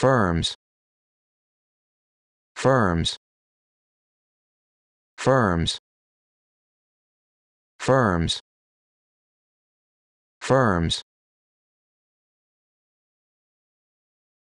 firms firms firms firms firms